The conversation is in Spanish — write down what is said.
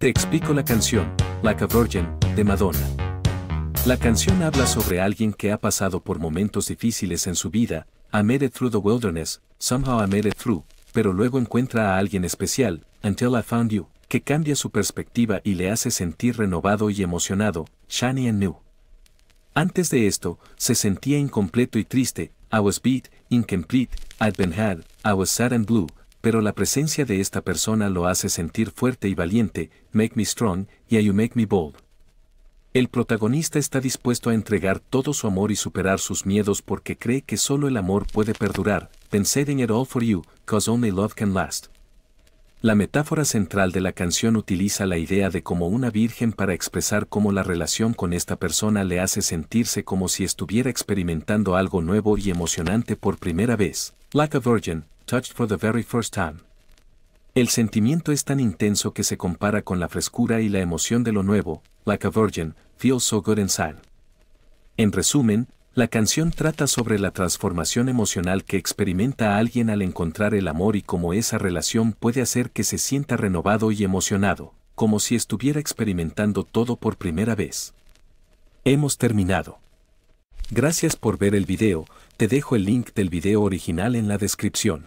Te explico la canción, Like a Virgin, de Madonna. La canción habla sobre alguien que ha pasado por momentos difíciles en su vida, I made it through the wilderness, somehow I made it through, pero luego encuentra a alguien especial, Until I Found You, que cambia su perspectiva y le hace sentir renovado y emocionado, shiny and new. Antes de esto, se sentía incompleto y triste, I was beat, incomplete, I'd been had, I was sad and blue, pero la presencia de esta persona lo hace sentir fuerte y valiente, make me strong, y you make me bold. El protagonista está dispuesto a entregar todo su amor y superar sus miedos porque cree que solo el amor puede perdurar, then setting it all for you, cause only love can last. La metáfora central de la canción utiliza la idea de como una virgen para expresar cómo la relación con esta persona le hace sentirse como si estuviera experimentando algo nuevo y emocionante por primera vez. Like a virgin, touched for the very first time. El sentimiento es tan intenso que se compara con la frescura y la emoción de lo nuevo, like a virgin, feels so good inside. En resumen, la canción trata sobre la transformación emocional que experimenta alguien al encontrar el amor y cómo esa relación puede hacer que se sienta renovado y emocionado, como si estuviera experimentando todo por primera vez. Hemos terminado. Gracias por ver el video, te dejo el link del video original en la descripción.